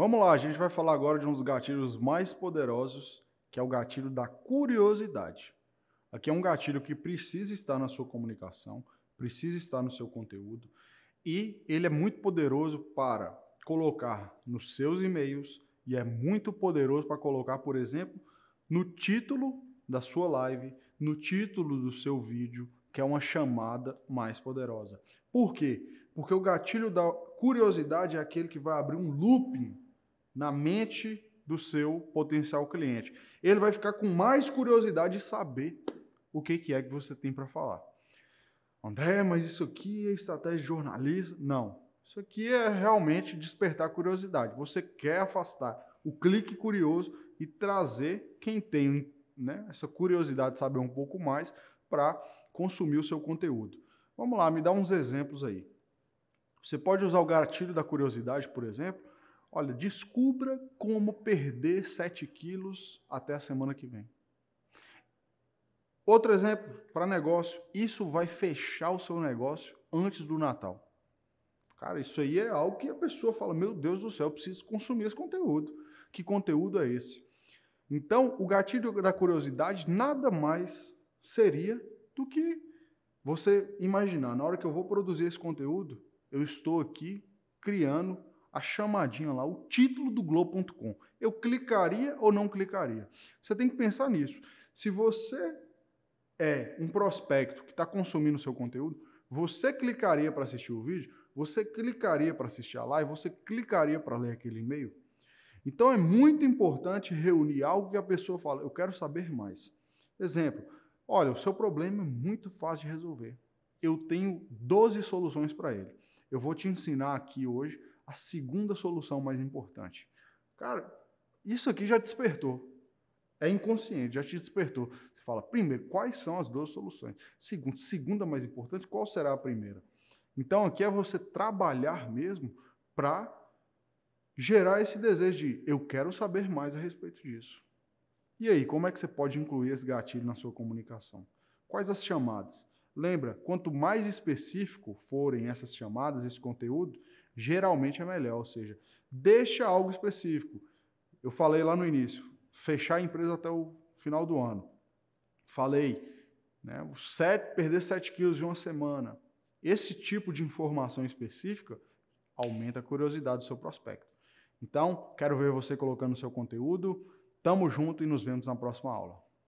Vamos lá, a gente vai falar agora de um dos gatilhos mais poderosos, que é o gatilho da curiosidade. Aqui é um gatilho que precisa estar na sua comunicação, precisa estar no seu conteúdo e ele é muito poderoso para colocar nos seus e-mails e é muito poderoso para colocar, por exemplo, no título da sua live, no título do seu vídeo, que é uma chamada mais poderosa. Por quê? Porque o gatilho da curiosidade é aquele que vai abrir um looping na mente do seu potencial cliente. Ele vai ficar com mais curiosidade de saber o que é que você tem para falar. André, mas isso aqui é estratégia de jornalista? Não. Isso aqui é realmente despertar curiosidade. Você quer afastar o clique curioso e trazer quem tem né, essa curiosidade de saber um pouco mais para consumir o seu conteúdo. Vamos lá, me dá uns exemplos aí. Você pode usar o gatilho da curiosidade, por exemplo, Olha, descubra como perder 7 quilos até a semana que vem. Outro exemplo para negócio: isso vai fechar o seu negócio antes do Natal. Cara, isso aí é algo que a pessoa fala: Meu Deus do céu, eu preciso consumir esse conteúdo. Que conteúdo é esse? Então, o gatilho da curiosidade nada mais seria do que você imaginar: na hora que eu vou produzir esse conteúdo, eu estou aqui criando a chamadinha lá, o título do Globo.com. Eu clicaria ou não clicaria? Você tem que pensar nisso. Se você é um prospecto que está consumindo seu conteúdo, você clicaria para assistir o vídeo? Você clicaria para assistir a live? Você clicaria para ler aquele e-mail? Então é muito importante reunir algo que a pessoa fala, eu quero saber mais. Exemplo, olha, o seu problema é muito fácil de resolver. Eu tenho 12 soluções para ele. Eu vou te ensinar aqui hoje a segunda solução mais importante. Cara, isso aqui já despertou. É inconsciente, já te despertou. Você fala, primeiro, quais são as duas soluções? Segundo, segunda mais importante, qual será a primeira? Então, aqui é você trabalhar mesmo para gerar esse desejo de eu quero saber mais a respeito disso. E aí, como é que você pode incluir esse gatilho na sua comunicação? Quais as chamadas? Lembra, quanto mais específico forem essas chamadas, esse conteúdo, geralmente é melhor, ou seja, deixa algo específico. Eu falei lá no início, fechar a empresa até o final do ano. Falei, né, sete, perder 7 quilos em uma semana. Esse tipo de informação específica aumenta a curiosidade do seu prospecto. Então, quero ver você colocando seu conteúdo. Tamo junto e nos vemos na próxima aula.